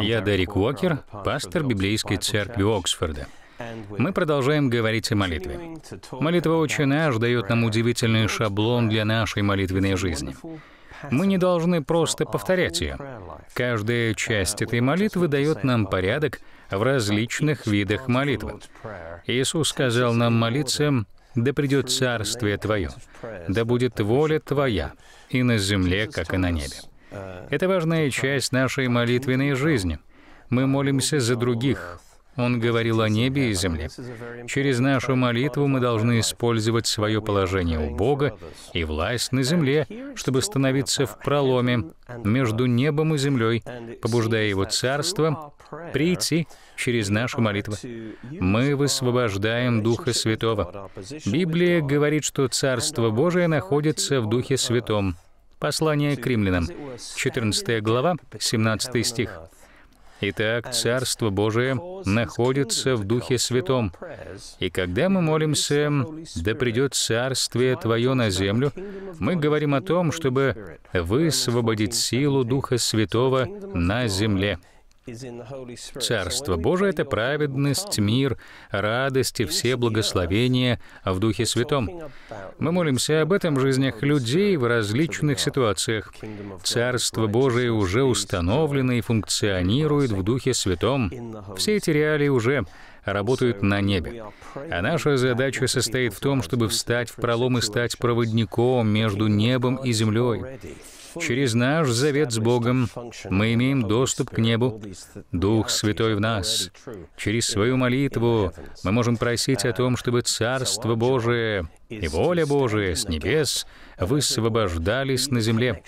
Я Дерек Уокер, пастор Библейской церкви Оксфорда. Мы продолжаем говорить о молитве. Молитва «Отче наш» дает нам удивительный шаблон для нашей молитвенной жизни. Мы не должны просто повторять ее. Каждая часть этой молитвы дает нам порядок в различных видах молитвы. Иисус сказал нам молиться «Да придет Царствие Твое, да будет воля Твоя, и на земле, как и на небе». Это важная часть нашей молитвенной жизни. Мы молимся за других. Он говорил о небе и земле. Через нашу молитву мы должны использовать свое положение у Бога и власть на земле, чтобы становиться в проломе между небом и землей, побуждая Его Царство прийти через нашу молитву. Мы высвобождаем Духа Святого. Библия говорит, что Царство Божие находится в Духе Святом. Послание к римлянам, 14 глава, 17 стих. Итак, Царство Божие находится в Духе Святом. И когда мы молимся «Да придет Царствие Твое на землю», мы говорим о том, чтобы высвободить силу Духа Святого на земле. Царство Божие — это праведность, мир, радость и все благословения в Духе Святом. Мы молимся об этом в жизнях людей в различных ситуациях. Царство Божие уже установлено и функционирует в Духе Святом. Все эти реалии уже работают на небе. А наша задача состоит в том, чтобы встать в пролом и стать проводником между небом и землей. Через наш завет с Богом мы имеем доступ к небу. Дух Святой в нас. Через свою молитву мы можем просить о том, чтобы Царство Божие и воля Божия с небес высвобождались на земле.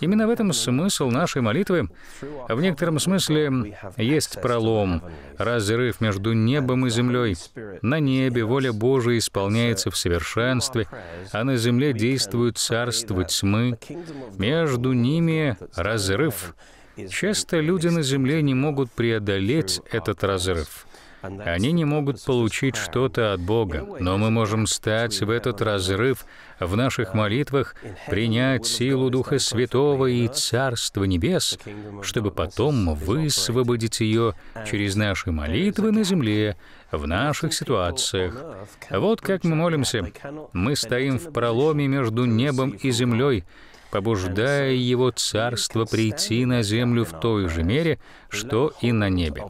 Именно в этом смысл нашей молитвы. В некотором смысле есть пролом, разрыв между небом и землей. На небе воля Божия исполняется в совершенстве, а на земле действует царство тьмы. Между ними разрыв. Часто люди на земле не могут преодолеть этот разрыв. Они не могут получить что-то от Бога, но мы можем стать в этот разрыв в наших молитвах, принять силу Духа Святого и Царство Небес, чтобы потом высвободить ее через наши молитвы на земле, в наших ситуациях. Вот как мы молимся. Мы стоим в проломе между небом и землей, побуждая его царство прийти на землю в той же мере, что и на небе.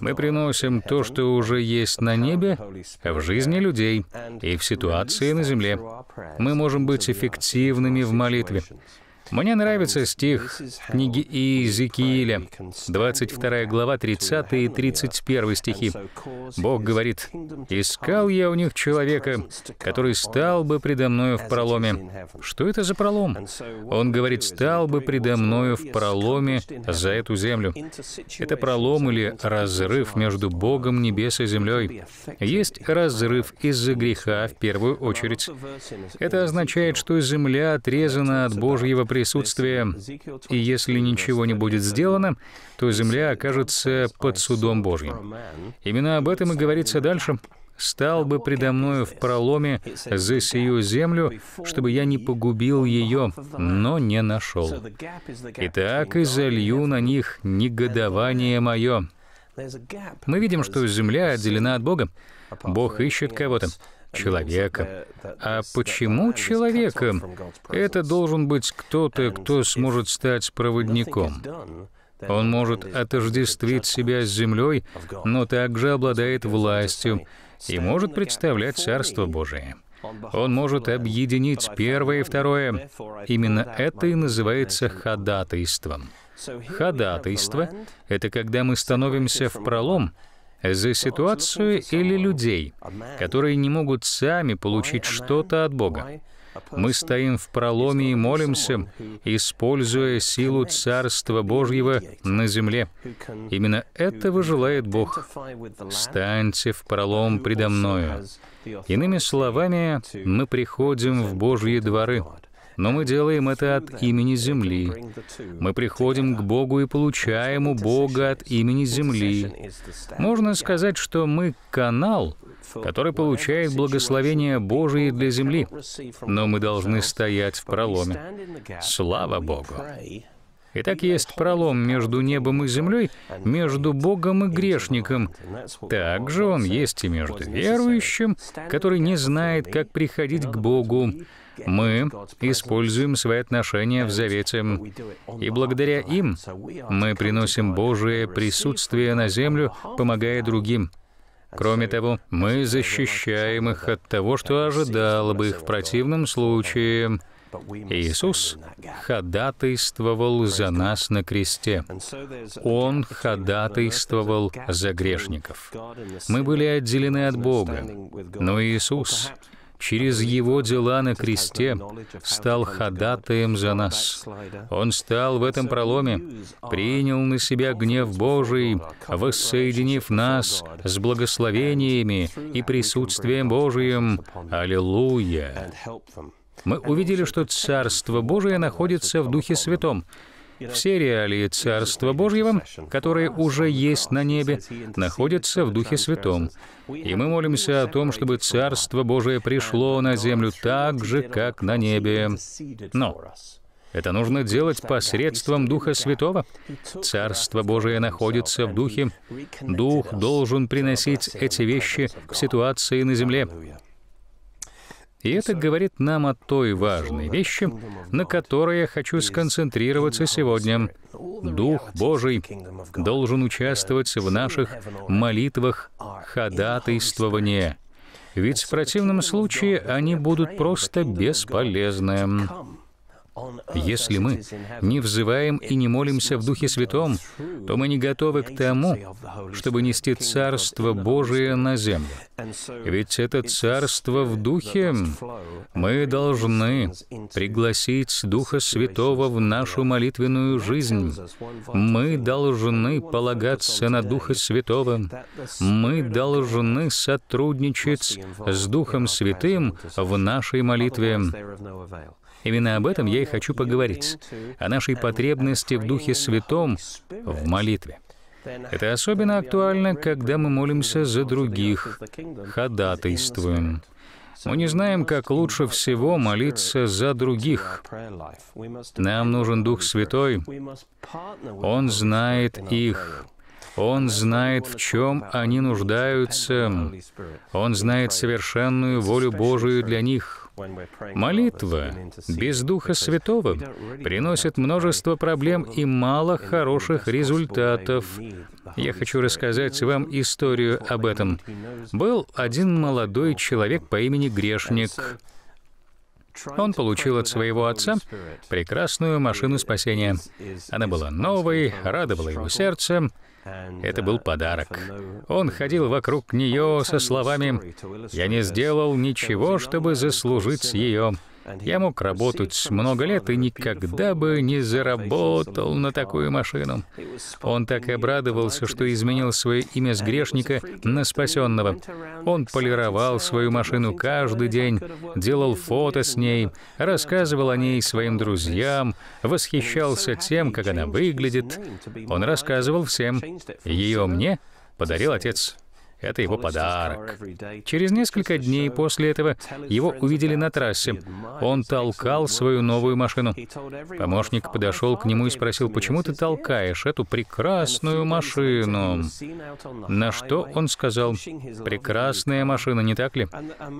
Мы приносим то, что уже есть на небе, в жизни людей и в ситуации на земле. Мы можем быть эффективными в молитве. Мне нравится стих книги Иезекииля, 22 глава, 30 и 31 стихи. Бог говорит, «Искал я у них человека, который стал бы предо мною в проломе». Что это за пролом? Он говорит, «стал бы предо мною в проломе за эту землю». Это пролом или разрыв между Богом небес и землей. Есть разрыв из-за греха в первую очередь. Это означает, что земля отрезана от Божьего присутствия присутствие, и если ничего не будет сделано, то земля окажется под судом Божьим. Именно об этом и говорится дальше. «Стал бы предо мною в проломе за сию землю, чтобы я не погубил ее, но не нашел. Итак, и залью на них негодование мое». Мы видим, что земля отделена от Бога. Бог ищет кого-то человека, А почему человеком? Это должен быть кто-то, кто сможет стать проводником. Он может отождествить себя с землей, но также обладает властью и может представлять Царство Божие. Он может объединить первое и второе. Именно это и называется ходатайством. Ходатайство — это когда мы становимся в пролом — за ситуацию или людей, которые не могут сами получить что-то от Бога. Мы стоим в проломе и молимся, используя силу Царства Божьего на земле. Именно этого желает Бог. «Станьте в пролом предо мною». Иными словами, мы приходим в Божьи дворы — но мы делаем это от имени Земли. Мы приходим к Богу и получаем у Бога от имени Земли. Можно сказать, что мы канал, который получает благословение Божие для земли. Но мы должны стоять в проломе. Слава Богу! Итак, есть пролом между небом и землей, между Богом и грешником. Также он есть и между верующим, который не знает, как приходить к Богу, мы используем свои отношения в Завете, и благодаря им мы приносим Божие присутствие на землю, помогая другим. Кроме того, мы защищаем их от того, что ожидало бы их в противном случае. Иисус ходатайствовал за нас на кресте. Он ходатайствовал за грешников. Мы были отделены от Бога, но Иисус Через его дела на кресте стал ходатаем за нас. Он стал в этом проломе, принял на себя гнев Божий, воссоединив нас с благословениями и присутствием Божиим. Аллилуйя! Мы увидели, что Царство Божие находится в Духе Святом, все реалии Царства Божьего, которые уже есть на небе, находятся в Духе Святом. И мы молимся о том, чтобы Царство Божие пришло на землю так же, как на небе. Но это нужно делать посредством Духа Святого. Царство Божие находится в Духе. Дух должен приносить эти вещи в ситуации на земле. И это говорит нам о той важной вещи, на которой я хочу сконцентрироваться сегодня. Дух Божий должен участвовать в наших молитвах ходатайствования. Ведь в противном случае они будут просто бесполезны. Если мы не взываем и не молимся в Духе Святом, то мы не готовы к тому, чтобы нести Царство Божие на землю. Ведь это Царство в Духе. Мы должны пригласить Духа Святого в нашу молитвенную жизнь. Мы должны полагаться на Духа Святого. Мы должны сотрудничать с Духом Святым в нашей молитве. Именно об этом я и хочу поговорить, о нашей потребности в Духе Святом в молитве. Это особенно актуально, когда мы молимся за других, ходатайствуем. Мы не знаем, как лучше всего молиться за других. Нам нужен Дух Святой. Он знает их. Он знает, в чем они нуждаются. Он знает совершенную волю Божию для них. Молитва без Духа Святого приносит множество проблем и мало хороших результатов. Я хочу рассказать вам историю об этом. Был один молодой человек по имени Грешник. Он получил от своего отца прекрасную машину спасения. Она была новой, радовала его сердце, это был uh, подарок. Он ходил вокруг нее со словами «Я не сделал ничего, чтобы заслужить ее я мог работать много лет и никогда бы не заработал на такую машину. Он так и обрадовался, что изменил свое имя с грешника на спасенного. Он полировал свою машину каждый день, делал фото с ней, рассказывал о ней своим друзьям, восхищался тем, как она выглядит. Он рассказывал всем. Ее мне подарил отец. Это его подарок. Через несколько дней после этого его увидели на трассе. Он толкал свою новую машину. Помощник подошел к нему и спросил, «Почему ты толкаешь эту прекрасную машину?» На что он сказал, «Прекрасная машина, не так ли?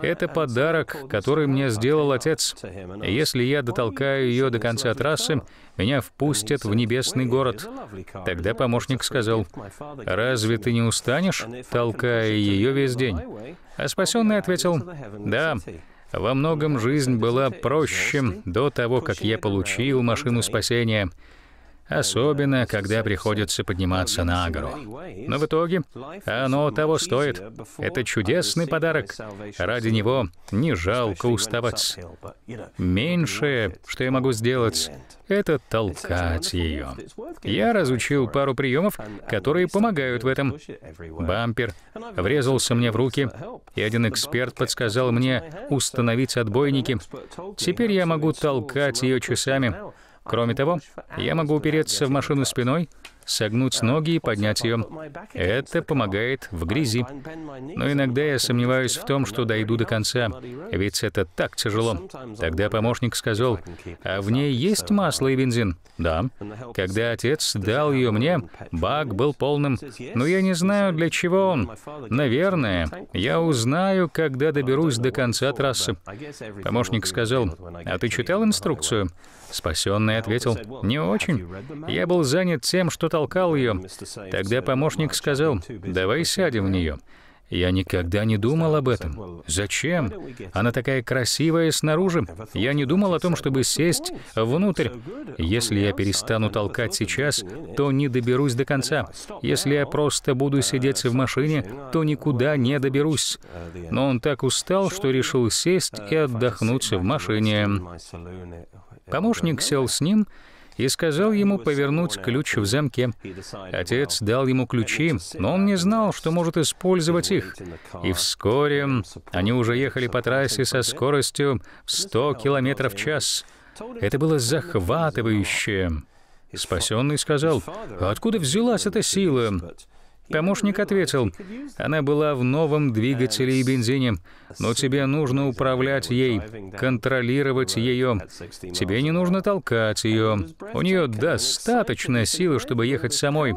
Это подарок, который мне сделал отец. Если я дотолкаю ее до конца трассы, меня впустят в небесный город». Тогда помощник сказал, «Разве ты не устанешь, толкая пересекая ее весь день. А спасенный ответил, «Да, во многом жизнь была проще до того, как я получил машину спасения особенно когда приходится подниматься на гору. Но в итоге оно того стоит. Это чудесный подарок. Ради него не жалко уставать. Меньшее, что я могу сделать, это толкать ее. Я разучил пару приемов, которые помогают в этом. Бампер врезался мне в руки, и один эксперт подсказал мне установить отбойники. Теперь я могу толкать ее часами. Кроме того, я могу упереться в машину спиной согнуть ноги и поднять ее. Это помогает в грязи. Но иногда я сомневаюсь в том, что дойду до конца, ведь это так тяжело. Тогда помощник сказал, а в ней есть масло и бензин? Да. Когда отец дал ее мне, бак был полным. Но я не знаю, для чего он. Наверное, я узнаю, когда доберусь до конца трассы. Помощник сказал, а ты читал инструкцию? Спасенный ответил, не очень. Я был занят тем, что толкал толкал ее. Тогда помощник сказал, давай сядем в нее. Я никогда не думал об этом. Зачем? Она такая красивая снаружи. Я не думал о том, чтобы сесть внутрь. Если я перестану толкать сейчас, то не доберусь до конца. Если я просто буду сидеть в машине, то никуда не доберусь. Но он так устал, что решил сесть и отдохнуть в машине. Помощник сел с ним, и сказал ему повернуть ключ в замке. Отец дал ему ключи, но он не знал, что может использовать их. И вскоре они уже ехали по трассе со скоростью в 100 км в час. Это было захватывающе. Спасенный сказал, «Откуда взялась эта сила?» Помощник ответил, она была в новом двигателе и бензине, но тебе нужно управлять ей, контролировать ее. Тебе не нужно толкать ее. У нее достаточно силы, чтобы ехать самой.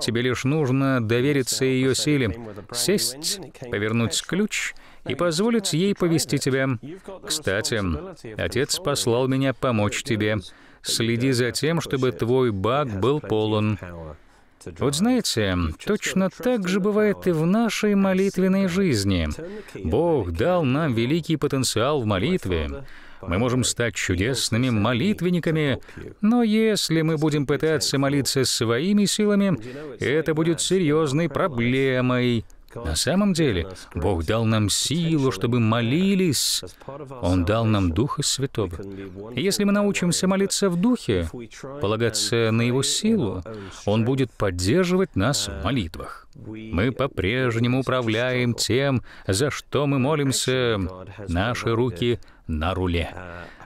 Тебе лишь нужно довериться ее силе, сесть, повернуть ключ и позволить ей повести тебя. Кстати, отец послал меня помочь тебе. Следи за тем, чтобы твой бак был полон. Вот знаете, точно так же бывает и в нашей молитвенной жизни. Бог дал нам великий потенциал в молитве. Мы можем стать чудесными молитвенниками, но если мы будем пытаться молиться своими силами, это будет серьезной проблемой. На самом деле, Бог дал нам силу, чтобы молились. Он дал нам Духа Святого. И если мы научимся молиться в Духе, полагаться на Его силу, Он будет поддерживать нас в молитвах. Мы по-прежнему управляем тем, за что мы молимся. Наши руки на руле.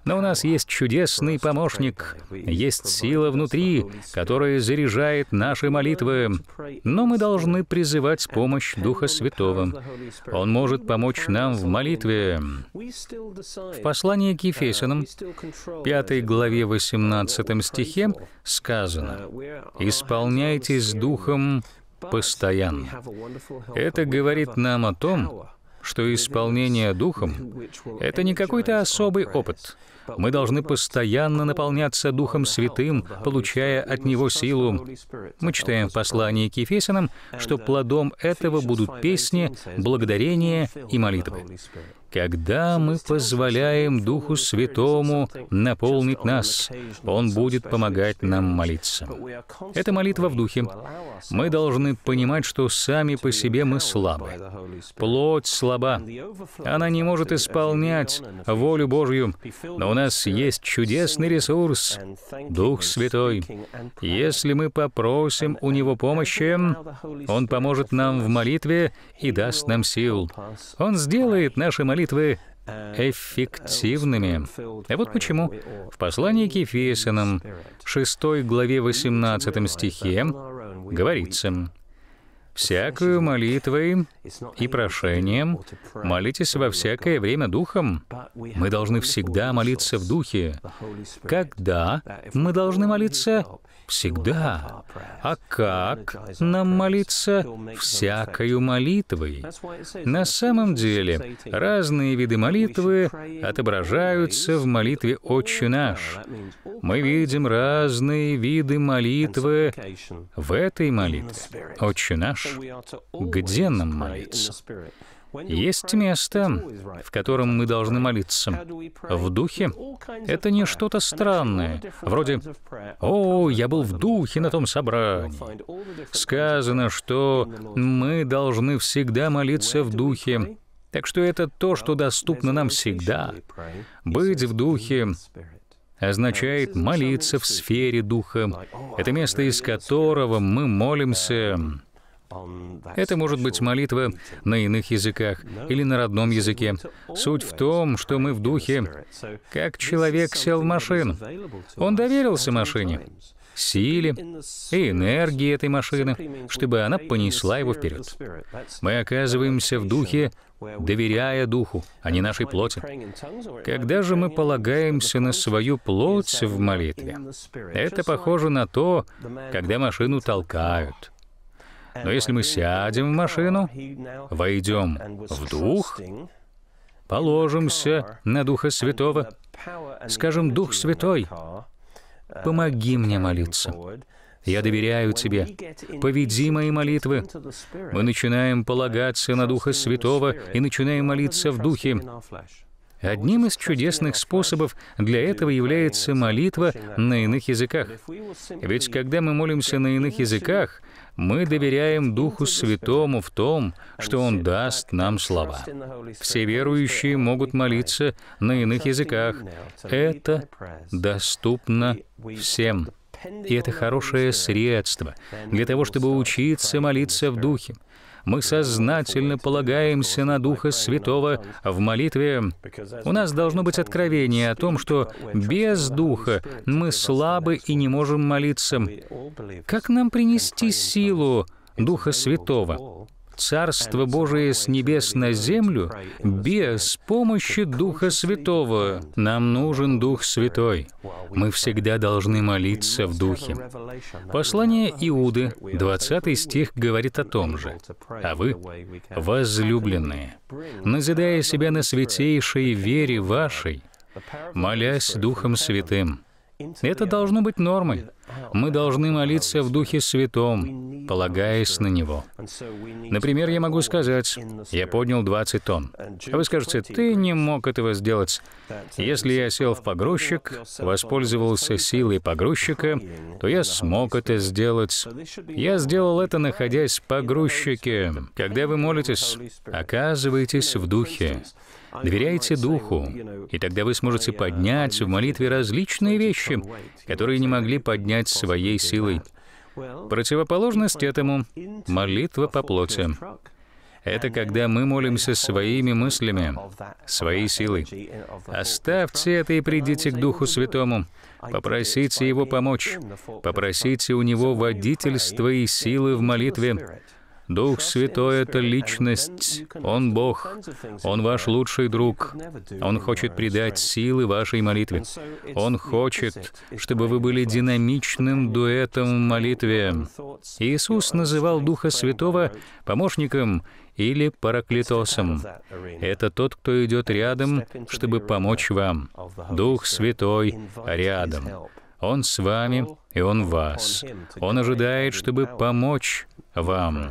Но у нас есть чудесный помощник, есть сила внутри, которая заряжает наши молитвы. Но мы должны призывать помощь Духа Святого. Он может помочь нам в молитве. В послании к Ефесянам, 5 главе 18 стихе, сказано «Исполняйтесь Духом постоянно». Это говорит нам о том, что исполнение Духом — это не какой-то особый опыт — мы должны постоянно наполняться Духом Святым, получая от Него силу. Мы читаем в послании к Ефесянам, что плодом этого будут песни, благодарения и молитвы. Когда мы позволяем Духу Святому наполнить нас, Он будет помогать нам молиться. Это молитва в Духе. Мы должны понимать, что сами по себе мы слабы. Плоть слаба. Она не может исполнять волю Божью, но у нас есть чудесный ресурс — Дух Святой. Если мы попросим у Него помощи, Он поможет нам в молитве и даст нам сил. Он сделает наши молитвы эффективными. А вот почему в послании к Ефесянам, 6 главе 18 стихе, говорится, «Всякую молитвой и прошением молитесь во всякое время Духом». Мы должны всегда молиться в Духе. Когда мы должны молиться? всегда, а как нам молиться всякою молитвой. На самом деле, разные виды молитвы отображаются в молитве «Отче наш». Мы видим разные виды молитвы в этой молитве «Отче наш». Где нам молиться? Есть место, в котором мы должны молиться. В духе — это не что-то странное, вроде «О, я был в духе на том собрании». Сказано, что мы должны всегда молиться в духе, так что это то, что доступно нам всегда. Быть в духе означает молиться в сфере духа. Это место, из которого мы молимся. Это может быть молитва на иных языках или на родном языке. Суть в том, что мы в духе, как человек сел в машину. Он доверился машине, силе и энергии этой машины, чтобы она понесла его вперед. Мы оказываемся в духе, доверяя духу, а не нашей плоти. Когда же мы полагаемся на свою плоть в молитве, это похоже на то, когда машину толкают — но если мы сядем в машину, войдем в дух, положимся на Духа Святого, скажем, «Дух Святой, помоги мне молиться». Я доверяю Тебе. Поведи мои молитвы. Мы начинаем полагаться на Духа Святого и начинаем молиться в Духе. Одним из чудесных способов для этого является молитва на иных языках. Ведь когда мы молимся на иных языках, мы доверяем Духу Святому в том, что Он даст нам слова. Все верующие могут молиться на иных языках. Это доступно всем. И это хорошее средство для того, чтобы учиться молиться в Духе мы сознательно полагаемся на Духа Святого в молитве. У нас должно быть откровение о том, что без Духа мы слабы и не можем молиться. Как нам принести силу Духа Святого? Царство Божие с небес на землю без помощи Духа Святого. Нам нужен Дух Святой. Мы всегда должны молиться в Духе. Послание Иуды, 20 стих, говорит о том же. «А вы, возлюбленные, назидая себя на святейшей вере вашей, молясь Духом Святым, это должно быть нормой. Мы должны молиться в Духе Святом, полагаясь на Него. Например, я могу сказать, я поднял 20 тонн. А вы скажете, ты не мог этого сделать. Если я сел в погрузчик, воспользовался силой погрузчика, то я смог это сделать. Я сделал это, находясь в погрузчике. Когда вы молитесь, оказывайтесь в Духе. Доверяйте Духу, и тогда вы сможете поднять в молитве различные вещи, которые не могли поднять своей силой. Противоположность этому — молитва по плоти. Это когда мы молимся своими мыслями, своей силой. Оставьте это и придите к Духу Святому. Попросите Его помочь. Попросите у Него водительства и силы в молитве. Дух Святой — это Личность, Он — Бог, Он ваш лучший друг. Он хочет придать силы вашей молитве. Он хочет, чтобы вы были динамичным дуэтом в молитве. Иисус называл Духа Святого помощником или параклитосом. Это тот, кто идет рядом, чтобы помочь вам. Дух Святой рядом. Он с вами, и Он вас. Он ожидает, чтобы помочь вам.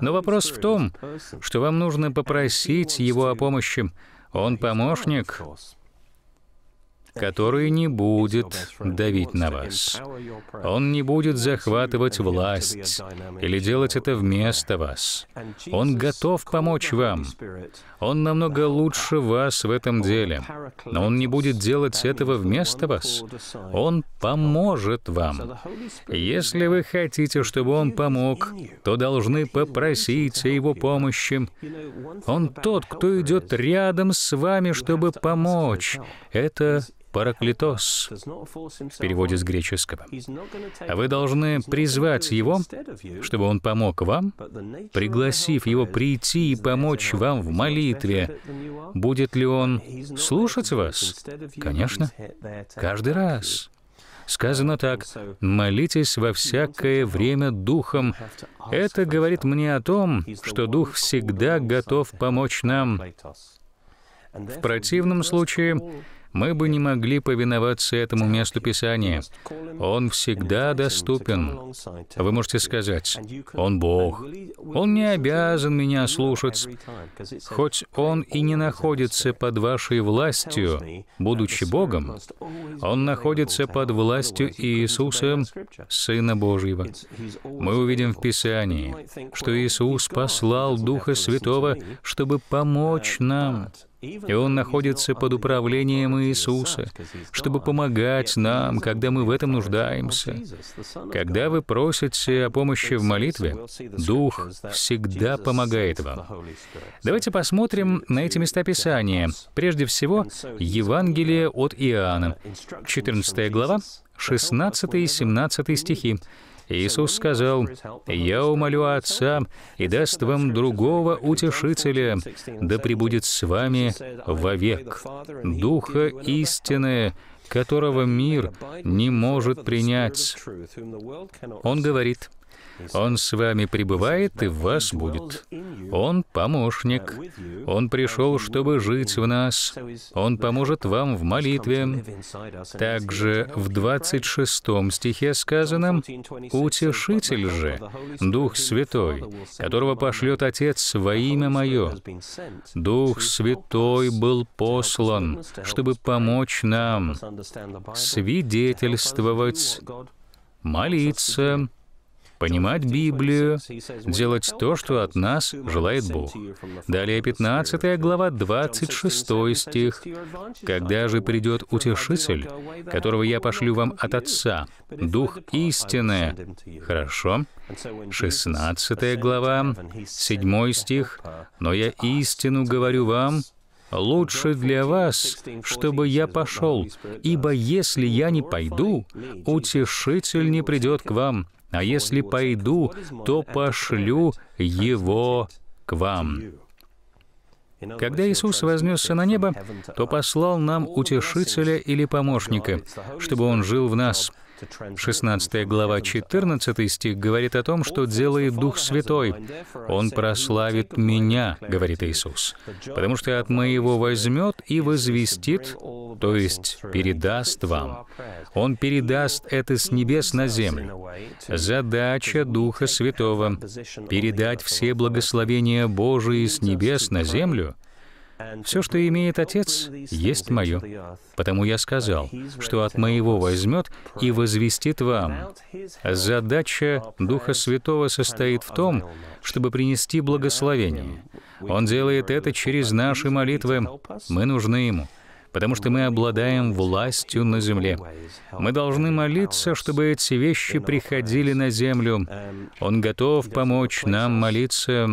Но вопрос в том, что вам нужно попросить Его о помощи. Он помощник, который не будет давить на вас. Он не будет захватывать власть или делать это вместо вас. Он готов помочь вам. Он намного лучше вас в этом деле. Но он не будет делать этого вместо вас. Он поможет вам. Если вы хотите, чтобы он помог, то должны попросить о его помощи. Он тот, кто идет рядом с вами, чтобы помочь. Это «параклитос» в переводе с греческого. Вы должны призвать его, чтобы он помог вам, пригласив его прийти и помочь вам в молитве. Будет ли он слушать вас? Конечно, каждый раз. Сказано так, «молитесь во всякое время Духом». Это говорит мне о том, что Дух всегда готов помочь нам. В противном случае мы бы не могли повиноваться этому месту Писания. Он всегда доступен. Вы можете сказать, «Он Бог». Он не обязан меня слушать. Хоть Он и не находится под вашей властью, будучи Богом, Он находится под властью Иисуса, Сына Божьего. Мы увидим в Писании, что Иисус послал Духа Святого, чтобы помочь нам. И Он находится под управлением Иисуса, чтобы помогать нам, когда мы в этом нуждаемся. Когда вы просите о помощи в молитве, Дух всегда помогает вам. Давайте посмотрим на эти места Писания. Прежде всего, Евангелие от Иоанна, 14 глава, 16 и 17 стихи. Иисус сказал, «Я умолю Отца и даст вам другого утешителя, да пребудет с вами вовек, Духа истины, которого мир не может принять». Он говорит, он с вами пребывает и в вас будет. Он помощник. Он пришел, чтобы жить в нас. Он поможет вам в молитве. Также в 26 стихе сказано, «Утешитель же, Дух Святой, которого пошлет Отец во имя Мое». Дух Святой был послан, чтобы помочь нам свидетельствовать, молиться, понимать Библию, делать то, что от нас желает Бог. Далее 15 глава, 26 стих. «Когда же придет Утешитель, которого я пошлю вам от Отца, Дух истины». Хорошо. 16 глава, 7 стих. «Но я истину говорю вам, Лучше для вас, чтобы я пошел, ибо если я не пойду, утешитель не придет к вам, а если пойду, то пошлю его к вам». Когда Иисус вознесся на небо, то послал нам утешителя или помощника, чтобы он жил в нас — 16 глава 14 стих говорит о том, что делает Дух Святой. «Он прославит Меня», — говорит Иисус, «потому что от Моего возьмет и возвестит, то есть передаст вам». Он передаст это с небес на землю. Задача Духа Святого — передать все благословения Божии с небес на землю — все, что имеет Отец, есть мое. Потому я сказал, что от моего возьмет и возвестит вам. Задача Духа Святого состоит в том, чтобы принести благословение. Он делает это через наши молитвы. Мы нужны Ему потому что мы обладаем властью на земле. Мы должны молиться, чтобы эти вещи приходили на землю. Он готов помочь нам молиться.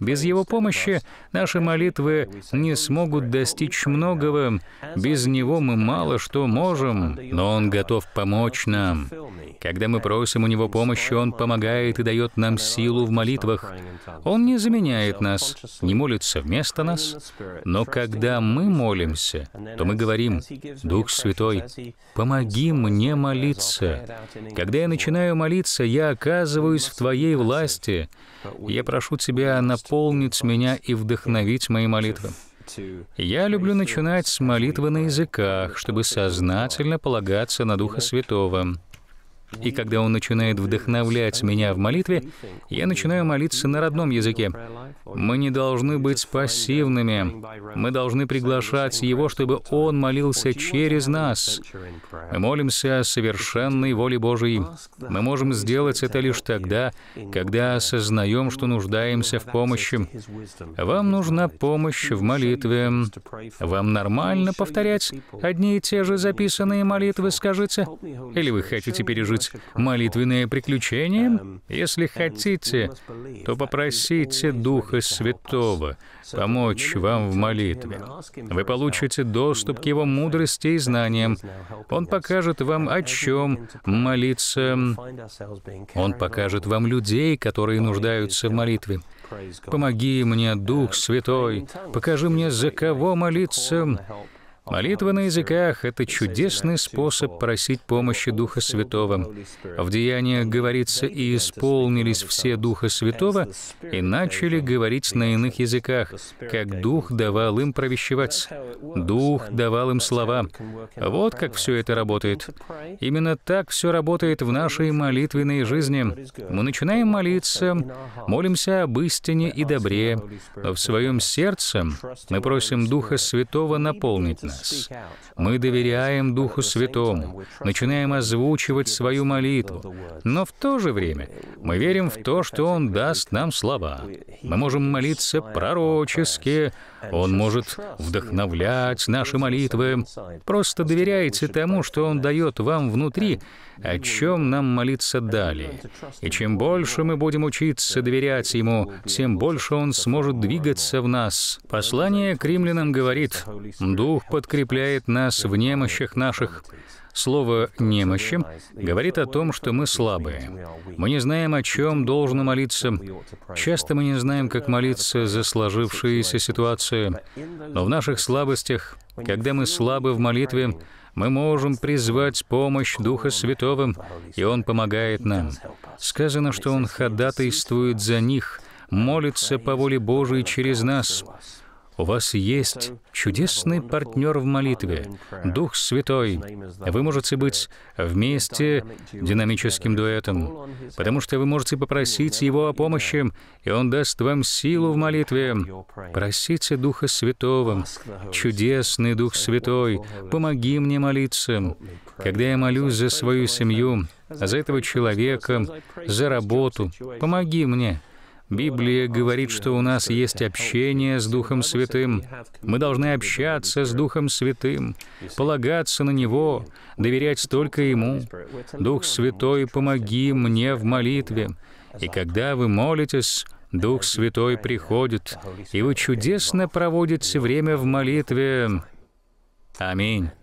Без Его помощи наши молитвы не смогут достичь многого. Без Него мы мало что можем, но Он готов помочь нам. Когда мы просим у Него помощи, Он помогает и дает нам силу в молитвах. Он не заменяет нас, не молится вместо нас, но когда мы молимся, то мы говорим, «Дух Святой, помоги мне молиться». Когда я начинаю молиться, я оказываюсь в Твоей власти. Я прошу Тебя наполнить меня и вдохновить мои молитвы. Я люблю начинать с молитвы на языках, чтобы сознательно полагаться на Духа Святого. И когда он начинает вдохновлять меня в молитве, я начинаю молиться на родном языке. Мы не должны быть пассивными. Мы должны приглашать Его, чтобы Он молился через нас. Мы молимся о совершенной воле Божией. Мы можем сделать это лишь тогда, когда осознаем, что нуждаемся в помощи. Вам нужна помощь в молитве. Вам нормально повторять одни и те же записанные молитвы, скажите? Или вы хотите пережить сделать молитвенное приключение? Если хотите, то попросите Духа Святого помочь вам в молитве. Вы получите доступ к Его мудрости и знаниям. Он покажет вам, о чем молиться. Он покажет вам людей, которые нуждаются в молитве. Помоги мне, Дух Святой, покажи мне, за кого молиться, Молитва на языках — это чудесный способ просить помощи Духа Святого. В Деяниях говорится «И исполнились все Духа Святого и начали говорить на иных языках, как Дух давал им провещеваться. Дух давал им слова». Вот как все это работает. Именно так все работает в нашей молитвенной жизни. Мы начинаем молиться, молимся об истине и добре, но в своем сердце мы просим Духа Святого наполнить нас нас. Uh, мы доверяем uh, Духу Святому, начинаем озвучивать свою молитву, но в то же время uh, мы верим в то, что Он даст нам слова. Мы можем молиться пророчески, он может вдохновлять наши молитвы. Просто доверяйте тому, что Он дает вам внутри, о чем нам молиться далее. И чем больше мы будем учиться доверять Ему, тем больше Он сможет двигаться в нас. Послание к римлянам говорит, «Дух подкрепляет нас в немощах наших, Слово «немощи» говорит о том, что мы слабые. Мы не знаем, о чем должно молиться. Часто мы не знаем, как молиться за сложившиеся ситуации. Но в наших слабостях, когда мы слабы в молитве, мы можем призвать помощь Духа Святого, и Он помогает нам. Сказано, что Он ходатайствует за них, молится по воле Божией через нас. У вас есть чудесный партнер в молитве, Дух Святой. Вы можете быть вместе динамическим дуэтом, потому что вы можете попросить Его о помощи, и Он даст вам силу в молитве. Просите Духа Святого, чудесный Дух Святой, помоги мне молиться. Когда я молюсь за свою семью, за этого человека, за работу, помоги мне. Библия говорит, что у нас есть общение с Духом Святым. Мы должны общаться с Духом Святым, полагаться на Него, доверять только Ему. Дух Святой, помоги мне в молитве. И когда вы молитесь, Дух Святой приходит, и вы чудесно проводите время в молитве. Аминь.